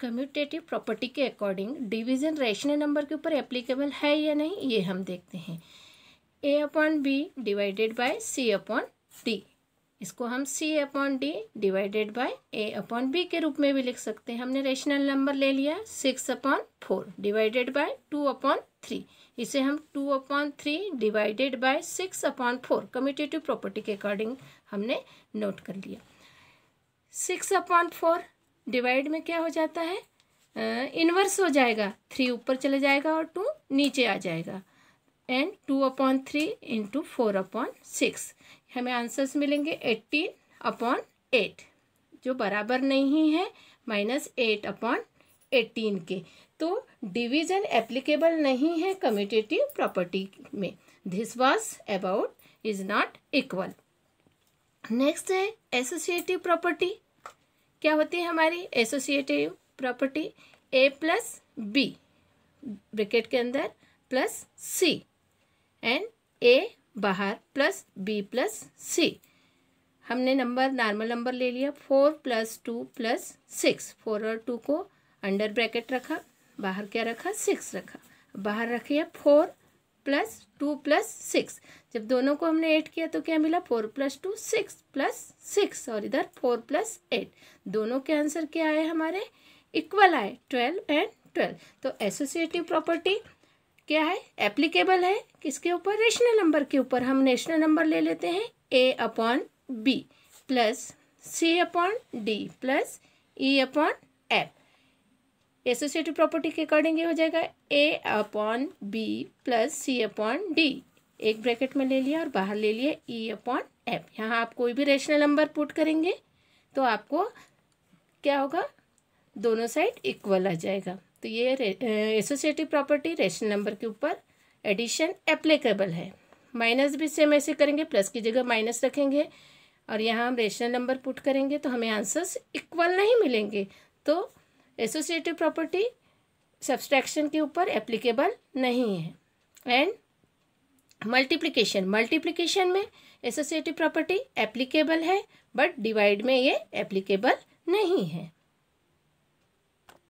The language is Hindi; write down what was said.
कम्यूटेटिव प्रॉपर्टी के अकॉर्डिंग डिवीजन रेशनल नंबर के ऊपर एप्लीकेबल है या नहीं ये हम देखते हैं A upon B divided by C upon D इसको हम C upon D divided by A upon B के रूप में भी लिख सकते हैं हमने रेशनल नंबर ले लिया six upon four divided by two upon three इसे हम two upon three divided by six upon four commutative property के अकॉर्डिंग हमने नोट कर लिया सिक्स अपॉन फोर डिवाइड में क्या हो जाता है इनवर्स हो जाएगा थ्री ऊपर चले जाएगा और टू नीचे आ जाएगा and two upon three into four upon six हमें आंसर्स मिलेंगे एट्टीन अपॉन एट जो बराबर नहीं है माइनस एट अपॉन एटीन के तो डिवीजन एप्लीकेबल नहीं है कम्यूटेटिव प्रॉपर्टी में this was about is not equal next है एसोसिएटिव प्रॉपर्टी क्या होती है हमारी associative property A plus B bracket के अंदर प्लस सी एंड ए बाहर प्लस बी प्लस सी हमने नंबर नॉर्मल नंबर ले लिया four plus two plus six four और टू को अंडर ब्रैकेट रखा बाहर क्या रखा सिक्स रखा बाहर रखिए four plus two plus six जब दोनों को हमने ऐड किया तो क्या मिला four plus two six plus six और इधर फोर प्लस एट दोनों के आंसर क्या आए हमारे इक्वल आए ट्वेल्व एंड ट्वेल्व तो एसोसिएटिव प्रॉपर्टी क्या है एप्लीकेबल है किसके ऊपर रेशनल नंबर के ऊपर हम नेशनल नंबर ले लेते हैं A upon B plus C upon D plus E upon F associative property के अकॉर्डिंग ये हो जाएगा A upon B plus C upon D एक ब्रैकेट में ले लिया और बाहर ले लिया ई अपॉन एफ यहाँ आप कोई भी रेशनल नंबर पुट करेंगे तो आपको क्या होगा दोनों साइड इक्वल आ जाएगा तो ये एसोसिएटिव प्रॉपर्टी रेशनल नंबर के ऊपर एडिशन एप्लीकेबल है माइनस भी सेम ऐसे करेंगे प्लस की जगह माइनस रखेंगे और यहाँ हम रेशनल नंबर पुट करेंगे तो हमें आंसर्स इक्वल नहीं मिलेंगे तो एसोसिएटिव प्रॉपर्टी सब्सट्रैक्शन के ऊपर एप्लीकेबल नहीं है एंड मल्टीप्लीकेशन मल्टीप्लीकेशन में एसोसिएटिव प्रॉपर्टी एप्लीकेबल है बट डिवाइड में ये एप्लीकेबल नहीं है